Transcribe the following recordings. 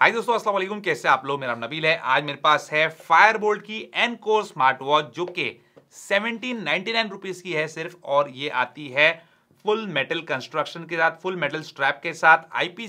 हाय दोस्तों अस्सलाम वालेकुम कैसे आप लोग मेरा नबील है आज मेरे पास है फायर बोल्ट की एनकोर स्मार्ट वॉच जो कि सेवनटीन नाइन्टी नाइन रुपीज़ की है सिर्फ और ये आती है फुल मेटल कंस्ट्रक्शन के साथ फुल मेटल स्ट्रैप के साथ आईपी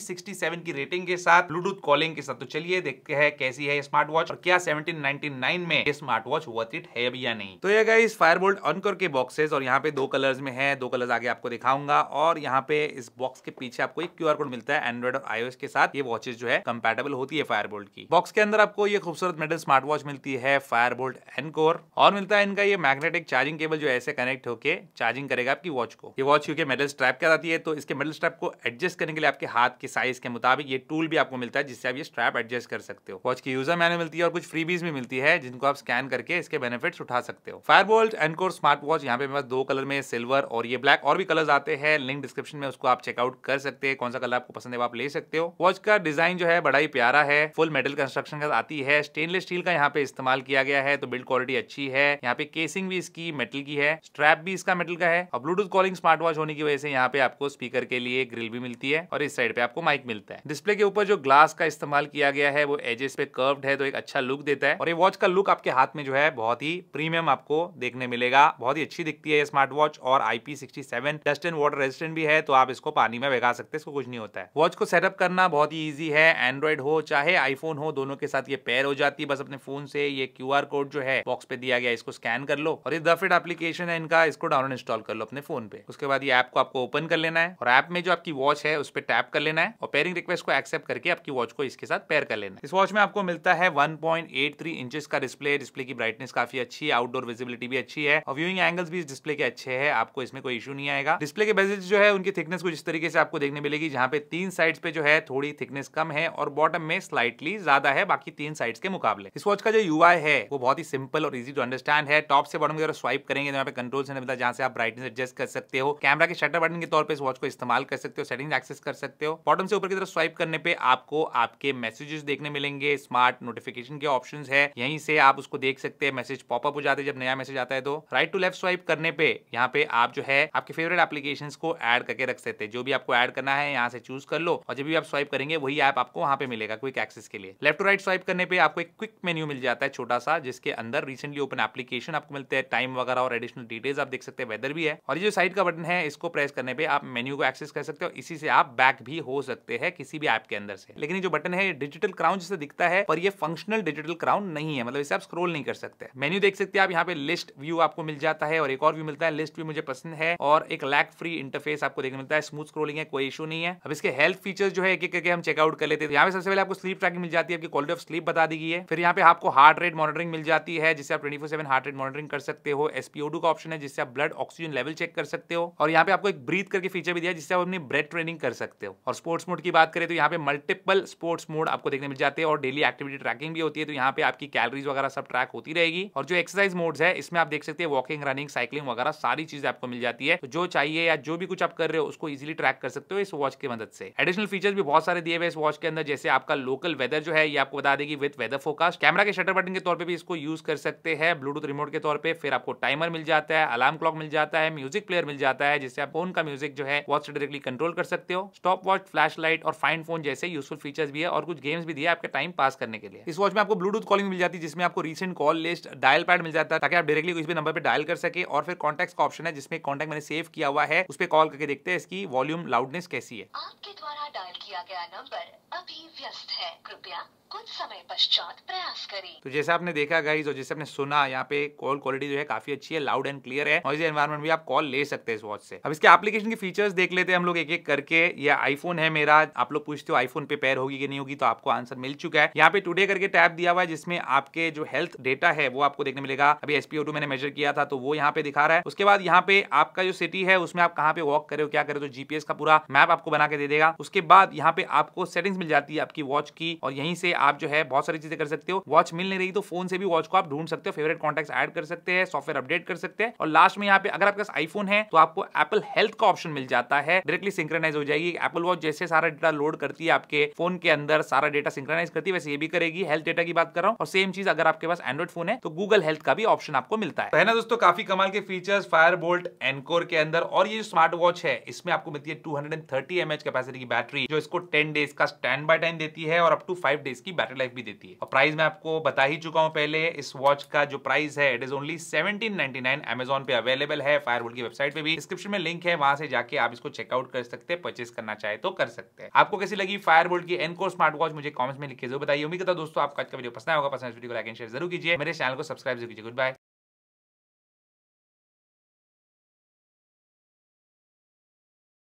की रेटिंग के साथ ब्लूटूथ कॉलिंग के साथ तो चलिए देखते हैं कैसी है स्मार्ट वॉच और क्या 1799 में ये स्मार्ट वॉच वर्थ इट है भी या नहीं तो ये गई फायर बोल्ट अनकर के बॉक्सेस और यहाँ पे दो कलर्स में है दो कलर्स आगे आपको दिखाऊंगा और यहाँ पे इस बॉक्स के पीछे आपको एक क्यूआर कोड मिलता है एंड्रॉइड और आईओएस के साथ ये वॉचेस जो है कंपेटेबल होती है फायरबोल्ट की बॉक्स के अंदर आपको ये खूबसूरत मेटल स्मार्ट वॉच मिलती है फायर एनकोर और मिलता है इनका ये मैग्नेटिक चार्जिंग केबल जो ऐसे कनेक्ट होकर चार्जिंग करेगा आपकी वॉच को ये वॉच क्योंकि मेडल स्ट्रैप क्या आती है तो इसके मेडल स्ट्रैप को एडजस्ट करने के लिए आपके हाथ के साइज के मुताबिक ये टूल भी आपको मिलता है जिससे आप ये स्ट्रैप एडजस्ट कर सकते हो वॉच की यूजर मैन मिलती है और कुछ फ्रीबीज भी मिलती है जिनको आप स्कैन करके इसके बेनिफिट्स उठा सकते हो Fire Boltt Encore smart watch यहाँ पे मेरे पास दो कलर में सिल्वर और ये ब्लैक और भी कलर्स आते हैं लिंक डिस्क्रिप्शन में उसको आप चेकआउट कर सकते हैं कौन सा कलर आपको पसंद है आप ले सकते हो वॉच का डिजाइन जो है बड़ा ही प्यारा है फुल मेटल कंस्ट्रक्शन का आती है स्टेनलेस स्टील का यहाँ पे इस्तेमाल किया गया है तो बिल्ड क्वालिटी अच्छी है यहाँ पे केसिंग भी इसकी मेटल की है स्ट्रैप भी इसका मेटल का है और ब्लूटूथ कॉलिंग स्मार्ट वॉच होने की वजह से यहाँ पे आपको स्पीकर के लिए ग्रिल भी मिलती है और इस साइड पे आपको माइक मिलता है डिस्प्ले के ऊपर जो ग्लास का इस्तेमाल किया गया है वो एजेस पे कर्व्ड है तो एक अच्छा लुक देता है और ये वॉच का लुक आपके हाथ में जो है बहुत ही प्रीमियम आपको देखने मिलेगा बहुत ही अच्छी दिखती है स्मार्ट वॉच और IP sixty seven dust and water resistant भी है तो आप इसको पानी में भेगा सकते इसको कुछ नहीं होता है वॉच को सेटअप करना बहुत ही ईजी है एंड्रॉइड हो चाहे आईफोन हो दोनों के साथ ये पेयर हो जाती है बस अपने फोन से ये क्यू कोड जो है बॉक्स पे दिया गया इसको स्कैन कर लो और ये दफेड एप्लीकेशन है इनका इसको डाउनलोड इंस्टॉल कर लो अपने फोन पे उसके बाद ये ऐप को आपको ओपन कर लेना है और ऐप में जो आपकी वॉच है उस पर टैप कर लेना है और पेयरिंग रिक्वेस्ट को एक्सेप्ट करके आपकी वॉच को इसके साथ पेयर कर लेना है इस वॉच में आपको मिलता है 1.83 इंचेस का डिस्प्ले डिस्प्ले की ब्राइटनेस काफी अच्छी है आउटडोर विजिबिलिटी भी अच्छी है और व्यूइंग एंगल्स भी इस डिस्प्ले के अच्छे है आपको इसमें कोई इशू नहीं आएगा डिस्प्ले के बेजिस जो है उनकी थिकनेस कुछ इस तरीके से आपको देखने मिलेगी जहाँ पे तीन साइड पे जो है थोड़ी थिकनेस कम है और बॉटम में स्लाइटली ज्यादा है बाकी तीन साइड्स के मुकाबले इस वॉच का जो यू है वो बहुत ही सिंपल और इजी टू अंडरस्टैंड है टॉप से बॉटम की तरफ स्वाइप करेंगे जहाँ पे कंट्रोल से जहां से आप ब्राइटनेस एडजस्ट कर सकते हो कैमरा हालांकि शटर बटन के तौर पर इस वॉच को इस्तेमाल कर सकते हो सेटिंग एक्सेस कर सकते हो बॉटम से ऊपर की तरफ स्वाइप करने पे आपको आपके मैसेजेस देखने मिलेंगे स्मार्ट नोटिफिकेशन के ऑप्शन है यहीं से आप उसको देख सकते हैं मैसेज पॉपअप हो जाते हैं जब नया मैसेज आता है तो राइट टू लेफ्ट स्वाइप करने पे यहाँ पे आप जो है आपके फेवरेट एप्लीकेशन को एड करके रख सकते हैं जो भी आपको एड करना है यहाँ से चूज कर लो और जब भी आप स्वाइप करेंगे वही ऐप आपको वहां पे मिलेगा क्विक एक्सेस के लिए लेफ्ट टू राइट स्वाइप करने पे आपको एक क्विक मेन्यू मिल जाता है छोटा सा जिसके अंदर रिसेंटली ओपन एप्लीकेशन आपको मिलते हैं टाइम वगैरह और एडिशनल डिटेल्स आप देख सकते हैं वेदर भी है और ये जो साइड का बटन है इस इसको प्रेस करने पे आप मेन्यू को एक्सेस कर सकते हो इसी से आप बैक भी हो सकते हैं किसी भी ऐप के अंदर से लेकिन ये जो बटन है डिजिटल क्राउन जिसे दिखता है पर ये फंक्शनल डिजिटल क्राउन नहीं है मतलब इसे आप स्क्रोल नहीं कर सकते मेन्यू देख सकते हैं आप यहाँ पे लिस्ट व्यू आपको मिल जाता है और एक और व्यू मिलता है लिस्ट व्यू मुझे पसंद है और एक लैक फ्री इंटरफेस आपको देखने मिलता है स्मूथ स्क्रोलिंग है कोई इशू नहीं है अब इसके हेल्थ फीचर्स जो है एक एक करके हम चेकआउट कर लेते हैं यहाँ पे सबसे पहले आपको स्लीप ट्रैकिंग मिल जाती है आपकी क्वालिटी ऑफ स्लीप बता दी गई है फिर यहाँ पे आपको हार्ट रेट मॉनिटरिंग मिल जाती है जिससे आप twenty four seven heart rate monitoring कर सकते हो एसपीओ का ऑप्शन है जिससे आप ब्लड ऑक्सीजन लेवल चेक कर सकते हो और यहाँ पे आपको एक ब्रीथ करके फीचर भी दिया जिससे आप अपनी ब्रेथ ट्रेनिंग कर सकते हो और स्पोर्ट्स मोड की बात करें तो यहाँ पे मल्टीपल स्पोर्ट्स मोड आपको देखने मिल जाते हैं और डेली एक्टिविटी ट्रैकिंग भी होती है तो यहाँ पे आपकी कैलरीज वगैरह सब ट्रैक होती रहेगी और जो एक्सरसाइज मोड्स है इसमें आप देख सकते हैं वॉकिंग रनिंग साइकिलिंग वगैरह सारी चीजें आपको मिल जाती है तो जो चाहिए या जो भी कुछ आप कर रहे हो उसको इजिली ट्रैक कर सकते हो इस वॉच की मदद से एडिशनल फीचर्स भी बहुत सारे दिए हुए इस वॉच के अंदर जैसे आपका लोकल वेदर जो है ये आपको बता देगी विद वेदर फोकास्ट कैमरा के शटर बटन के तौर पर भी इसको यूज कर सकते हैं ब्लूटूथ रिमोट के तौर पर फिर आपको टाइमर मिल जाता है अलार्म क्लॉक मिल जाता है म्यूजिक प्लेयर मिल जाता है जिससे जिससे आप फोन का म्यूजिक जो है वॉच डायरेक्टली कंट्रोल कर सकते हो स्टॉप वॉच फ्लैश लाइट और फाइन फोन जैसे यूजफुल फीचर्स भी है और कुछ गेम्स भी दिए आपके टाइम पास करने के लिए इस वॉच में आपको ब्लूटूथ कॉलिंग मिल जाती है जिसमें आपको recent call list dial pad मिल जाता है ताकि आप डायरेक्टली किसी भी नंबर पर डायल कर सके और फिर कॉन्टेक्ट का ऑप्शन है जिसमें कॉन्टेक्ट मैंने सेव किया हुआ है उस पर कॉल करके देखते हैं इसकी वॉल्यूम लाउडनेस कैसी है आपके द्वारा डायल किया गया नंबर अभी व्यस्त है कृपया कुछ समय पश्चात प्रयास करें तो जैसे आपने देखा गाइज और जैसे आपने सुना यहाँ पे कॉल क्वालिटी जो है काफी अच्छी है लाउड एंड क्लियर है नॉइजी एनवायरमेंट भी आप कॉल ले सकते हैं इस वॉच से अब इसके एप्लीकेशन के फीचर्स देख लेते हैं हम लोग एक एक करके ये आईफोन है मेरा आप लोग पूछते हो आईफोन पे पैर होगी कि नहीं होगी तो आपको आंसर मिल चुका है यहाँ पे टूडे करके टैप दिया हुआ है जिसमें आपके जो हेल्थ डेटा है वो आपको देखने मिलेगा अभी एसपीओ टू मैंने मेजर किया था तो वो यहाँ पे दिखा रहा है उसके बाद यहाँ पे आपका जो सिटी है उसमें आप कहाँ पे वॉक करे हो क्या करे तो जीपीएस का पूरा मैप आपको बना के दे देगा उसके बाद यहाँ पे आपको सेटिंग्स मिल जाती है आपकी वॉच की और यहीं से आप जो है बहुत सारी चीजें कर सकते हो वॉच मिल नहीं रही तो फोन से भी वॉच को आप ढूंढ सकते हो फेवरेट कॉन्टेक्ट एड कर सकते हैं सॉफ्टवेयर अपडेट कर सकते हैं और लास्ट में यहाँ पे अगर आपके पास आईफोन है तो आपको एपल हेल्थ का ऑप्शन मिल जाता है डायरेक्टली सिंक्रोनाइज हो जाएगी एपल वॉच जैसे सारा डेटा लोड करती है आपके फोन के अंदर सारा डेटा सिंक्रोनाइज करती है वैसे ये भी करेगी हेल्थ डेटा की बात कर रहा हूँ और सेम चीज अगर आपके पास एंड्रॉइड फोन है तो गूगल हेल्थ का भी ऑप्शन आपको मिलता तो है ना दोस्तों काफी कमाल के फीचर्स फायर बोल्ट एनकोर के अंदर और ये स्मार्ट वॉच है इसमें आपको मिलती है टू हंड्रेड कैपेसिटी की बैटरी जो इसको टेन डेज का स्टैंड बाय टाइम देती है और अप टू फाइव डेज इसकी बैटरी लाइफ भी देती है और प्राइस मैं आपको बता ही चुका हूँ पहले इस वॉच का जो प्राइस है it is only seventeen ninety nine पे अवेलेबल है फायरवुड की वेबसाइट पे भी डिस्क्रिप्शन में लिंक है वहां से जाके आप इसको चेकआउट कर सकते हैं परचेस करना चाहे तो कर सकते हैं आपको कैसी लगी फायरवुड की एनको स्मार्ट वॉच मुझे कॉमेंट में लिखे जरूर बताइए उम्मीद करता दोस्तों आपका आज का वीडियो पसंद होगा पसंद वीडियो को लाइक एंड शेयर जरूर कीजिए मेरे चैनल को सब्सक्राइब जरूर कीजिए गुड बाय